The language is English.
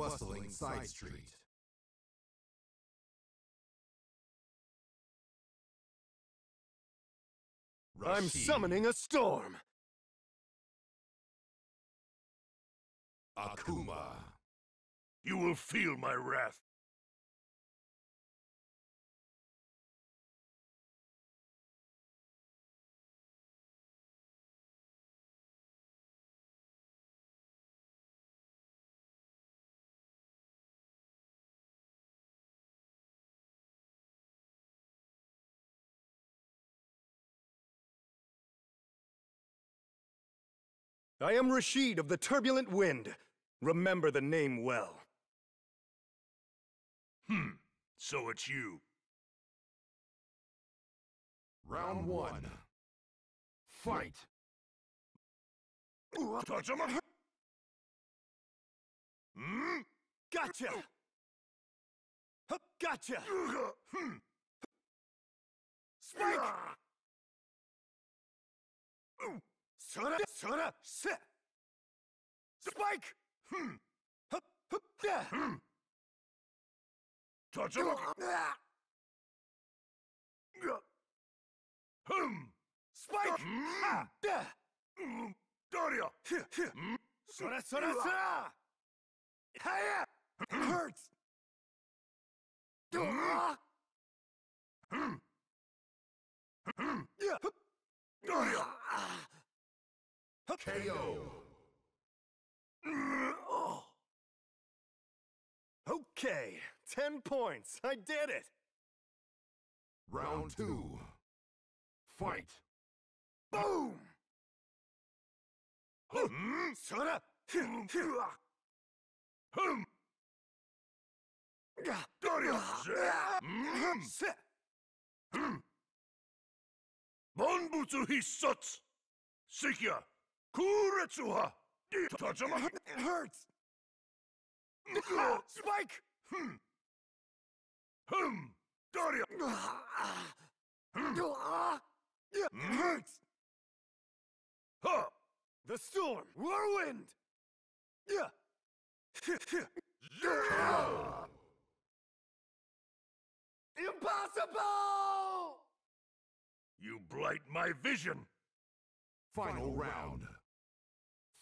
bustling side street. I'm summoning a storm! Akuma. You will feel my wrath I am Rashid of the Turbulent Wind. Remember the name well. Hmm, so it's you. Round one. Fight! Touch him! Hmm? Gotcha! Gotcha! Hmm. Spike! そらそらせスパイクふんはっふっだふん立ち向かがふんスパイクはだうん誰やひひそらそらそらはやどう KO. Okay, 10 points. I did it. Round two. Fight. Boom! Hmm? Sora! Hmm. Darius! Hmm. Bonbutsu hissats! Sikya! Kuretsuha! Tajama! It hurts! Spike! Hmm! Hmm! Daria! It hmm. Hmm. hurts! Huh! The storm! Whirlwind! Yeah! yeah! Impossible! You blight my vision! Final, Final round. round.